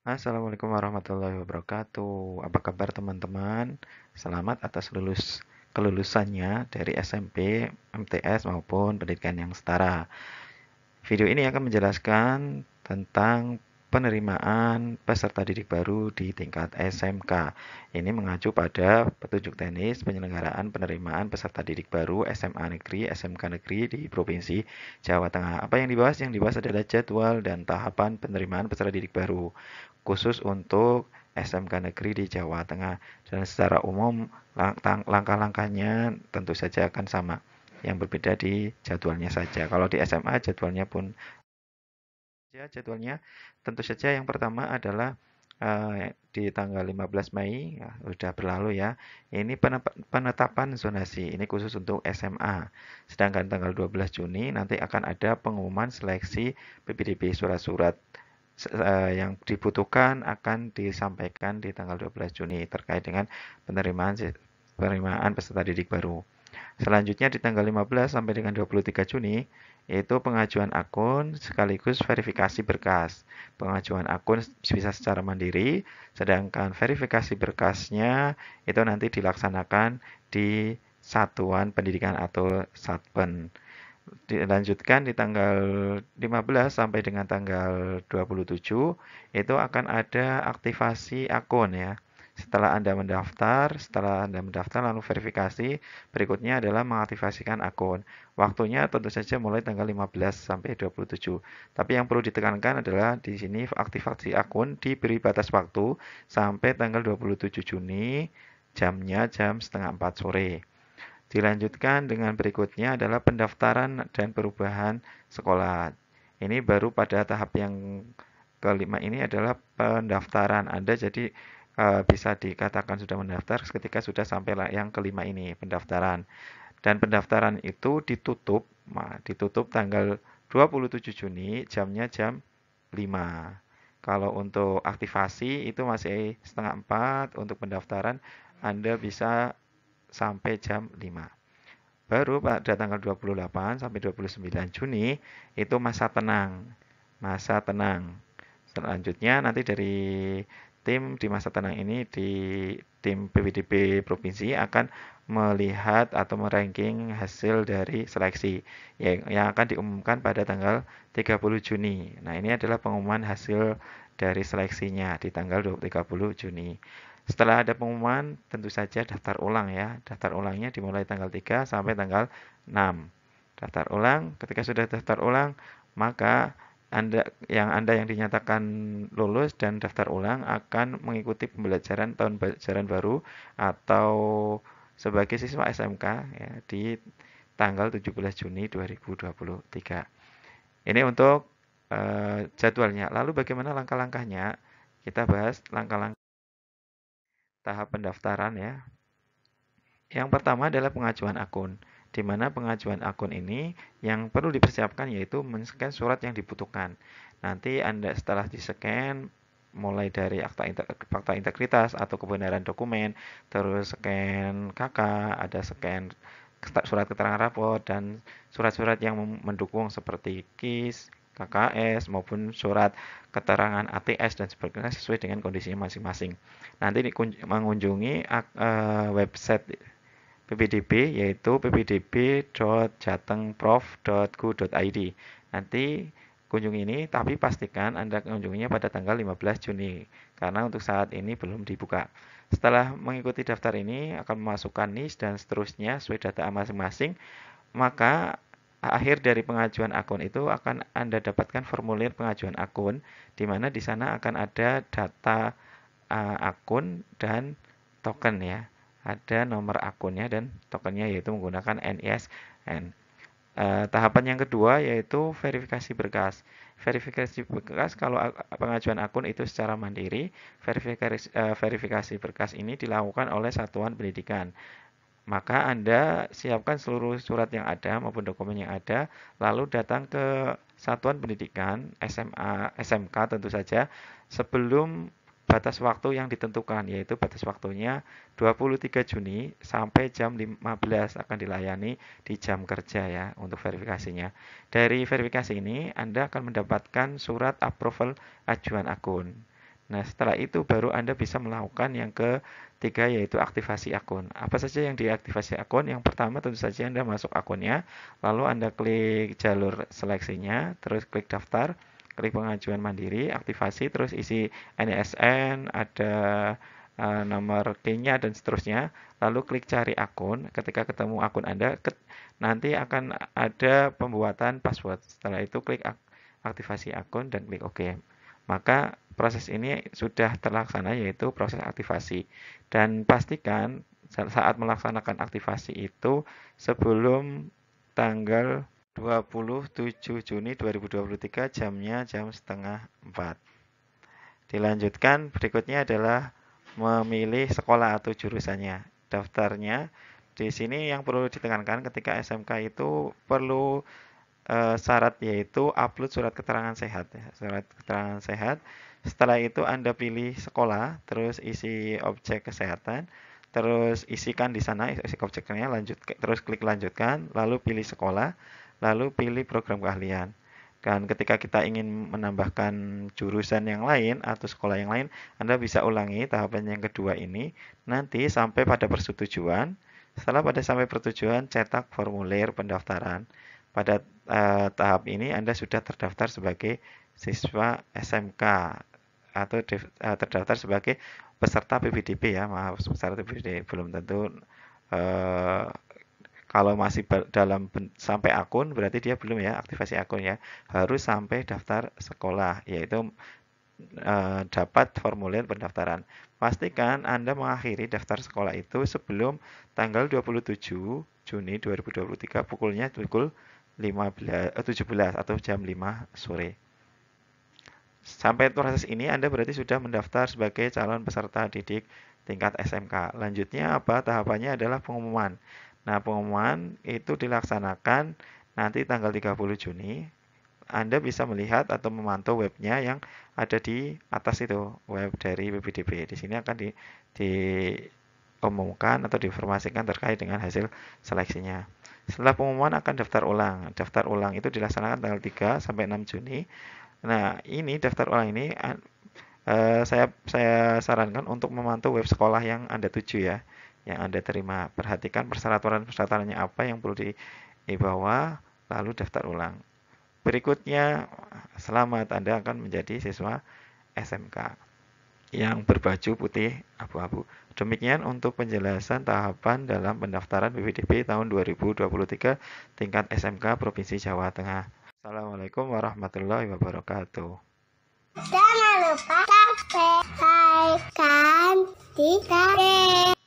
Assalamualaikum warahmatullahi wabarakatuh. Apa kabar teman-teman? Selamat atas lulus kelulusannya dari SMP, MTS maupun pendidikan yang setara. Video ini akan menjelaskan tentang penerimaan peserta didik baru di tingkat SMK. Ini mengacu pada petunjuk teknis penyelenggaraan penerimaan peserta didik baru SMA negeri, SMK negeri di Provinsi Jawa Tengah. Apa yang dibahas? Yang dibahas adalah jadwal dan tahapan penerimaan peserta didik baru khusus untuk SMK negeri di Jawa Tengah dan secara umum langkah-langkahnya tentu saja akan sama yang berbeda di jadwalnya saja. Kalau di SMA jadwalnya pun saja jadwalnya? Tentu saja yang pertama adalah uh, di tanggal 15 Mei, ya, sudah berlalu ya, ini penetapan zonasi, ini khusus untuk SMA. Sedangkan tanggal 12 Juni nanti akan ada pengumuman seleksi PPDB surat-surat eh, yang dibutuhkan akan disampaikan di tanggal 12 Juni terkait dengan penerimaan penerimaan peserta didik baru. Selanjutnya di tanggal 15 sampai dengan 23 Juni yaitu pengajuan akun sekaligus verifikasi berkas. Pengajuan akun bisa secara mandiri, sedangkan verifikasi berkasnya itu nanti dilaksanakan di Satuan Pendidikan atau Satpen. Dilanjutkan di tanggal 15 sampai dengan tanggal 27 itu akan ada aktivasi akun ya setelah Anda mendaftar, setelah Anda mendaftar lalu verifikasi, berikutnya adalah mengaktifasikan akun. Waktunya tentu saja mulai tanggal 15 sampai 27. Tapi yang perlu ditekankan adalah di sini aktivasi akun diberi batas waktu sampai tanggal 27 Juni, jamnya jam setengah 4 sore. Dilanjutkan dengan berikutnya adalah pendaftaran dan perubahan sekolah. Ini baru pada tahap yang kelima ini adalah pendaftaran Anda jadi Eh, bisa dikatakan sudah mendaftar ketika sudah sampai yang kelima ini pendaftaran. Dan pendaftaran itu ditutup, nah, ditutup tanggal 27 Juni jamnya jam 5. Kalau untuk aktivasi itu masih setengah 4, untuk pendaftaran Anda bisa sampai jam 5 baru pada tanggal 28 sampai 29 Juni itu masa tenang. Masa tenang. Selanjutnya nanti dari tim di masa tenang ini di tim PPDB provinsi akan melihat atau meranking hasil dari seleksi yang, yang akan diumumkan pada tanggal 30 Juni. Nah, ini adalah pengumuman hasil dari seleksinya di tanggal 30 Juni. Setelah ada pengumuman, tentu saja daftar ulang ya. Daftar ulangnya dimulai tanggal 3 sampai tanggal 6. Daftar ulang, ketika sudah daftar ulang, maka anda yang Anda yang dinyatakan lulus dan daftar ulang akan mengikuti pembelajaran tahun pelajaran baru atau sebagai siswa SMK ya, di tanggal 17 Juni 2023. Ini untuk e, jadwalnya. Lalu bagaimana langkah-langkahnya? Kita bahas langkah-langkah tahap pendaftaran ya. Yang pertama adalah pengajuan akun di mana pengajuan akun ini yang perlu dipersiapkan yaitu men-scan surat yang dibutuhkan. Nanti Anda setelah di-scan mulai dari akta fakta integritas atau kebenaran dokumen, terus scan KK, ada scan surat keterangan rapor dan surat-surat yang mendukung seperti KIS, KKS maupun surat keterangan ATS dan sebagainya sesuai dengan kondisinya masing-masing. Nanti mengunjungi eh, website PPDB yaitu ppdb.jatengprof.go.id. Nanti kunjungi ini tapi pastikan Anda kunjunginya pada tanggal 15 Juni karena untuk saat ini belum dibuka. Setelah mengikuti daftar ini akan memasukkan NIS dan seterusnya sesuai data masing-masing, maka akhir dari pengajuan akun itu akan Anda dapatkan formulir pengajuan akun di mana di sana akan ada data uh, akun dan token ya ada nomor akunnya dan tokennya yaitu menggunakan NISN. Eh, tahapan yang kedua yaitu verifikasi berkas. Verifikasi berkas kalau pengajuan akun itu secara mandiri, verifikasi, eh, verifikasi berkas ini dilakukan oleh satuan pendidikan. Maka Anda siapkan seluruh surat yang ada maupun dokumen yang ada, lalu datang ke satuan pendidikan SMA, SMK tentu saja sebelum batas waktu yang ditentukan yaitu batas waktunya 23 Juni sampai jam 15 akan dilayani di jam kerja ya untuk verifikasinya. Dari verifikasi ini Anda akan mendapatkan surat approval ajuan akun. Nah, setelah itu baru Anda bisa melakukan yang ketiga yaitu aktivasi akun. Apa saja yang diaktivasi akun? Yang pertama tentu saja Anda masuk akunnya, lalu Anda klik jalur seleksinya, terus klik daftar klik pengajuan mandiri, aktivasi, terus isi NISN, e ada uh, nomor pin dan seterusnya. Lalu klik cari akun. Ketika ketemu akun Anda, ke nanti akan ada pembuatan password. Setelah itu klik ak aktivasi akun dan klik OK. Maka proses ini sudah terlaksana yaitu proses aktivasi. Dan pastikan saat melaksanakan aktivasi itu sebelum tanggal 27 Juni 2023 jamnya jam setengah 4. Dilanjutkan berikutnya adalah memilih sekolah atau jurusannya. Daftarnya di sini yang perlu ditekankan ketika SMK itu perlu e, syarat yaitu upload surat keterangan sehat. Ya, surat keterangan sehat. Setelah itu Anda pilih sekolah, terus isi objek kesehatan, terus isikan di sana isi objeknya, lanjut terus klik lanjutkan, lalu pilih sekolah lalu pilih program keahlian. Dan ketika kita ingin menambahkan jurusan yang lain atau sekolah yang lain, Anda bisa ulangi tahapan yang kedua ini nanti sampai pada persetujuan. Setelah pada sampai persetujuan, cetak formulir pendaftaran. Pada uh, tahap ini Anda sudah terdaftar sebagai siswa SMK atau uh, terdaftar sebagai peserta PPDB ya, maaf peserta PPDB belum tentu uh, kalau masih dalam sampai akun berarti dia belum ya aktivasi akun ya. Harus sampai daftar sekolah yaitu e, dapat formulir pendaftaran. Pastikan Anda mengakhiri daftar sekolah itu sebelum tanggal 27 Juni 2023 pukulnya pukul 15 17 eh, atau jam 5 sore. Sampai proses ini Anda berarti sudah mendaftar sebagai calon peserta didik tingkat SMK. Lanjutnya apa? Tahapannya adalah pengumuman. Nah, pengumuman itu dilaksanakan nanti tanggal 30 Juni. Anda bisa melihat atau memantau webnya yang ada di atas itu, web dari BPDB. Di sini akan di, diumumkan atau diinformasikan terkait dengan hasil seleksinya. Setelah pengumuman akan daftar ulang. Daftar ulang itu dilaksanakan tanggal 3 sampai 6 Juni. Nah, ini daftar ulang ini uh, saya saya sarankan untuk memantau web sekolah yang Anda tuju ya yang Anda terima. Perhatikan persyaratan-persyaratannya apa yang perlu dibawa, lalu daftar ulang. Berikutnya, selamat Anda akan menjadi siswa SMK yang berbaju putih abu-abu. Demikian untuk penjelasan tahapan dalam pendaftaran BPDB tahun 2023 tingkat SMK Provinsi Jawa Tengah. Assalamualaikum warahmatullahi wabarakatuh. Jangan lupa subscribe, like, dan